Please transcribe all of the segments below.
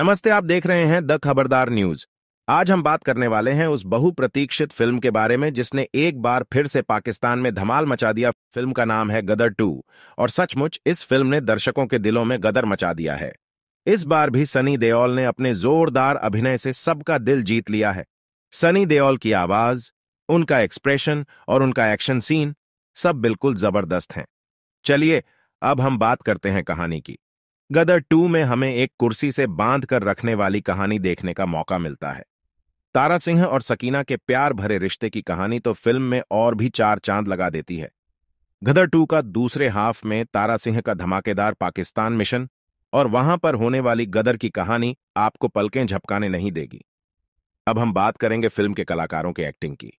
नमस्ते आप देख रहे हैं द खबरदार न्यूज आज हम बात करने वाले हैं उस बहुप्रतीक्षित फिल्म के बारे में जिसने एक बार फिर से पाकिस्तान में धमाल मचा दिया फिल्म का नाम है गदर टू और सचमुच इस फिल्म ने दर्शकों के दिलों में गदर मचा दिया है इस बार भी सनी देओल ने अपने जोरदार अभिनय से सबका दिल जीत लिया है सनी देओल की आवाज उनका एक्सप्रेशन और उनका एक्शन सीन सब बिल्कुल जबरदस्त हैं चलिए अब हम बात करते हैं कहानी की गदर टू में हमें एक कुर्सी से बांध कर रखने वाली कहानी देखने का मौका मिलता है तारा सिंह और सकीना के प्यार भरे रिश्ते की कहानी तो फिल्म में और भी चार चांद लगा देती है गदर टू का दूसरे हाफ में तारा सिंह का धमाकेदार पाकिस्तान मिशन और वहां पर होने वाली गदर की कहानी आपको पलकें झपकाने नहीं देगी अब हम बात करेंगे फिल्म के कलाकारों के एक्टिंग की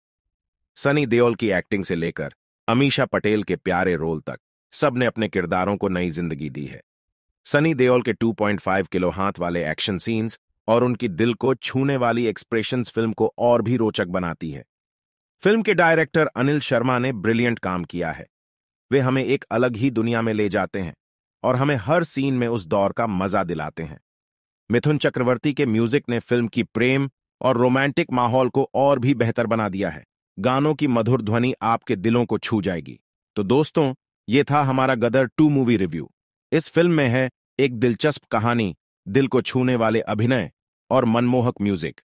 सनी देओल की एक्टिंग से लेकर अमीशा पटेल के प्यारे रोल तक सबने अपने किरदारों को नई जिंदगी दी है सनी देओल के 2.5 किलो हाथ वाले एक्शन सीन्स और उनकी दिल को छूने वाली एक्सप्रेशंस फिल्म को और भी रोचक बनाती है फिल्म के डायरेक्टर अनिल शर्मा ने ब्रिलियंट काम किया है वे हमें एक अलग ही दुनिया में ले जाते हैं और हमें हर सीन में उस दौर का मजा दिलाते हैं मिथुन चक्रवर्ती के म्यूजिक ने फिल्म की प्रेम और रोमांटिक माहौल को और भी बेहतर बना दिया है गानों की मधुर ध्वनि आपके दिलों को छू जाएगी तो दोस्तों ये था हमारा गदर टू मूवी रिव्यू इस फिल्म में है एक दिलचस्प कहानी दिल को छूने वाले अभिनय और मनमोहक म्यूजिक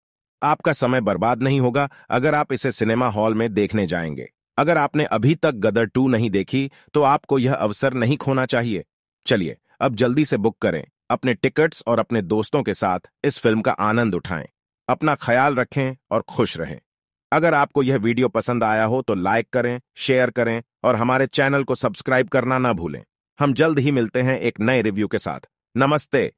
आपका समय बर्बाद नहीं होगा अगर आप इसे सिनेमा हॉल में देखने जाएंगे अगर आपने अभी तक गदर टू नहीं देखी तो आपको यह अवसर नहीं खोना चाहिए चलिए अब जल्दी से बुक करें अपने टिकट्स और अपने दोस्तों के साथ इस फिल्म का आनंद उठाएं अपना ख्याल रखें और खुश रहें अगर आपको यह वीडियो पसंद आया हो तो लाइक करें शेयर करें और हमारे चैनल को सब्सक्राइब करना ना भूलें हम जल्द ही मिलते हैं एक नए रिव्यू के साथ नमस्ते